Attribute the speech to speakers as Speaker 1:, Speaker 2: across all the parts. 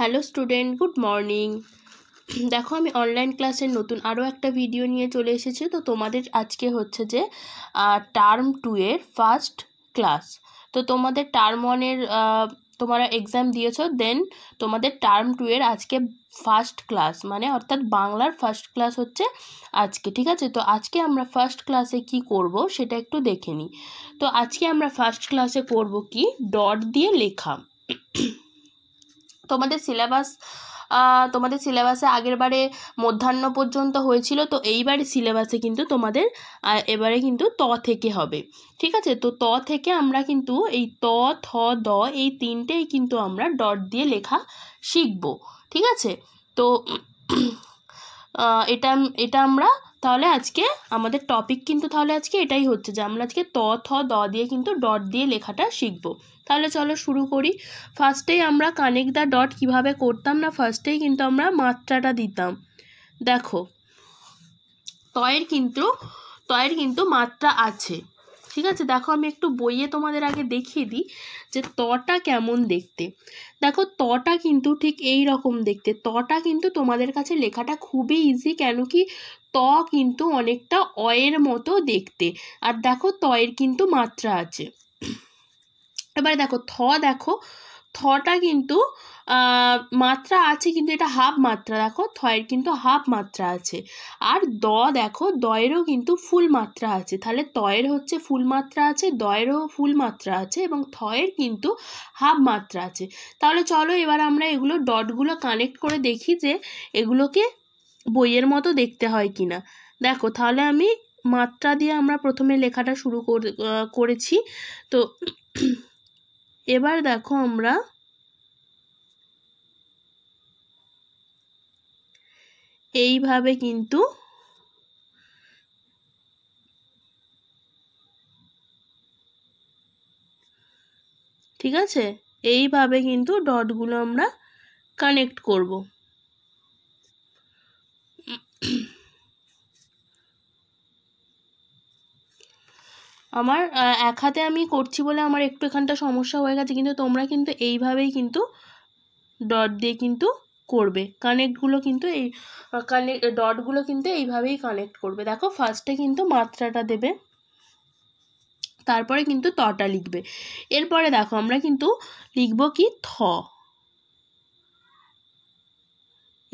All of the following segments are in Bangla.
Speaker 1: হ্যালো স্টুডেন্ট গুড মর্নিং দেখো আমি অনলাইন ক্লাসের নতুন আরও একটা ভিডিও নিয়ে চলে এসেছি তো তোমাদের আজকে হচ্ছে যে টার্ম টু এর ফার্স্ট ক্লাস তো তোমাদের টার্ম ওয়ানের তোমরা এক্সাম দিয়েছ দেন তোমাদের টার্ম টু এর আজকে ফার্স্ট ক্লাস মানে অর্থাৎ বাংলার ফার্স্ট ক্লাস হচ্ছে আজকে ঠিক আছে তো আজকে আমরা ফার্স্ট ক্লাসে কি করব সেটা একটু দেখে নিই তো আজকে আমরা ফার্স্ট ক্লাসে করব কি ডট দিয়ে লেখা তোমাদের সিলেবাস তোমাদের সিলেবাসে আগেরবারে মধ্যাহ্ন পর্যন্ত হয়েছিল তো এইবারে সিলেবাসে কিন্তু তোমাদের এবারে কিন্তু ত থেকে হবে ঠিক আছে তো ত থেকে আমরা কিন্তু এই ত থ দ এই তিনটেই কিন্তু আমরা ডট দিয়ে লেখা শিখব ঠিক আছে তো এটা এটা আমরা তাহলে আজকে আমাদের টপিক কিন্তু তাহলে আজকে এটাই হচ্ছে যে আমরা আজকে ত থ দ দিয়ে কিন্তু ডট দিয়ে লেখাটা শিখব তাহলে চলো শুরু করি ফার্স্টেই আমরা কানেক দ্য ডট কিভাবে করতাম না ফার্স্টেই কিন্তু আমরা মাত্রাটা দিতাম দেখো তয়ের কিন্তু তয়ের কিন্তু মাত্রা আছে ঠিক আছে দেখো আমি একটু বইয়ে তোমাদের আগে দেখিয়ে দিই যে তটা কেমন দেখতে দেখো তটা কিন্তু ঠিক এই রকম দেখতে তটা কিন্তু তোমাদের কাছে লেখাটা খুবই ইজি কেন কি ত কিন্তু অনেকটা অয়ের মতো দেখতে আর দেখো তয়ের কিন্তু মাত্রা আছে এবার দেখো থ দেখো থটা কিন্তু মাত্রা আছে কিন্তু এটা হাফ মাত্রা দেখো থয়ের কিন্তু হাফ মাত্রা আছে আর দ দেখো দয়েরও কিন্তু ফুল মাত্রা আছে তাহলে তয়ের হচ্ছে ফুল মাত্রা আছে দয়েরও ফুল মাত্রা আছে এবং থয়ের কিন্তু হাফ মাত্রা আছে তাহলে চলো এবার আমরা এগুলো ডটগুলো কানেক্ট করে দেখি যে এগুলোকে বইয়ের মতো দেখতে হয় কি না দেখো তাহলে আমি মাত্রা দিয়ে আমরা প্রথমে লেখাটা শুরু করেছি তো এবার দেখো আমরা এইভাবে কিন্তু ঠিক আছে এইভাবে কিন্তু ডটগুলো আমরা কানেক্ট করব আমার এক হাতে আমি করছি বলে আমার একটু এখানটা সমস্যা হয়ে গেছে কিন্তু তোমরা কিন্তু এইভাবেই কিন্তু ডট দিয়ে কিন্তু করবে কানেক্টগুলো কিন্তু এই কানেক্ট ডটগুলো কিন্তু এইভাবেই কানেক্ট করবে দেখো ফার্স্টে কিন্তু মাত্রাটা দেবে তারপরে কিন্তু তটা লিখবে এরপরে দেখো আমরা কিন্তু লিখব কি থ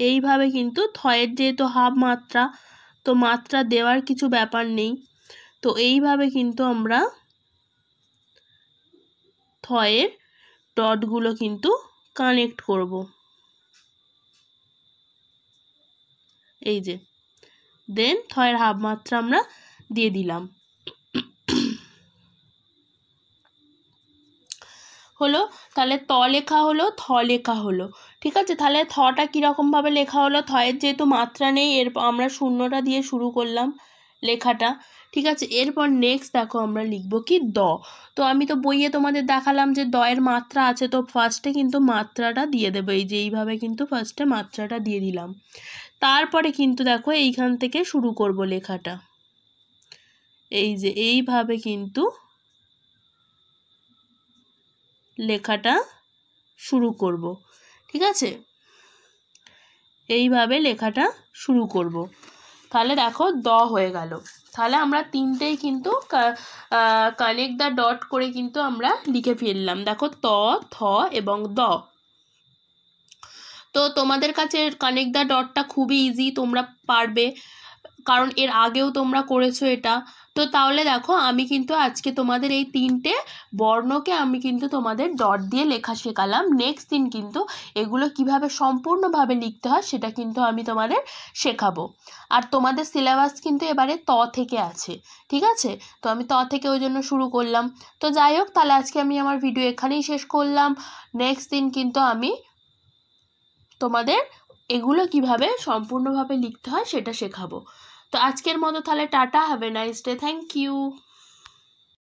Speaker 1: এইভাবে কিন্তু থয়ের যেহেতু হাফ মাত্রা তো মাত্রা দেওয়ার কিছু ব্যাপার নেই তো এইভাবে কিন্তু আমরা থয়ের ডটগুলো কিন্তু কানেক্ট করব এই যে দেন থয়ের হাফ মাত্রা আমরা দিয়ে দিলাম হলো তাহলে ত লেখা হলো থ লেখা হলো ঠিক আছে তাহলে থটা কীরকমভাবে লেখা হলো থয়ের যেহেতু মাত্রা নেই এরপর আমরা শূন্যটা দিয়ে শুরু করলাম লেখাটা ঠিক আছে এরপর নেক্সট দেখো আমরা লিখব কি দ তো আমি তো বইয়ে তোমাদের দেখালাম যে দয়ের মাত্রা আছে তো ফার্স্টে কিন্তু মাত্রাটা দিয়ে দেবো এই যে এইভাবে কিন্তু ফার্স্টে মাত্রাটা দিয়ে দিলাম তারপরে কিন্তু দেখো এইখান থেকে শুরু করব লেখাটা এই যে এইভাবে কিন্তু লেখাটা শুরু করব ঠিক আছে এইভাবে লেখাটা শুরু করব তাহলে দেখো দ হয়ে গেল তাহলে আমরা তিনটেই কিন্তু কানেক্ট দ্য ডট করে কিন্তু আমরা লিখে ফেললাম দেখো ত থ এবং দ তো তোমাদের কাছে কানেক্ট দ্য ডটটা খুবই ইজি তোমরা পারবে কারণ এর আগেও তোমরা করেছো এটা তো তাহলে দেখো আমি কিন্তু আজকে তোমাদের এই তিনটে বর্ণকে আমি কিন্তু তোমাদের ডট দিয়ে লেখা শেখালাম নেক্সট দিন কিন্তু এগুলো কিভাবে সম্পূর্ণভাবে লিখতে হয় সেটা কিন্তু আমি তোমাদের শেখাবো আর তোমাদের সিলেবাস কিন্তু এবারে ত থেকে আছে ঠিক আছে তো আমি ত থেকে ওই জন্য শুরু করলাম তো যাই হোক তাহলে আজকে আমি আমার ভিডিও এখানেই শেষ করলাম নেক্সট দিন কিন্তু আমি তোমাদের এগুলো কিভাবে সম্পূর্ণভাবে লিখতে হয় সেটা শেখাবো তো আজকের মতো তাহলে tata have a nice day thank you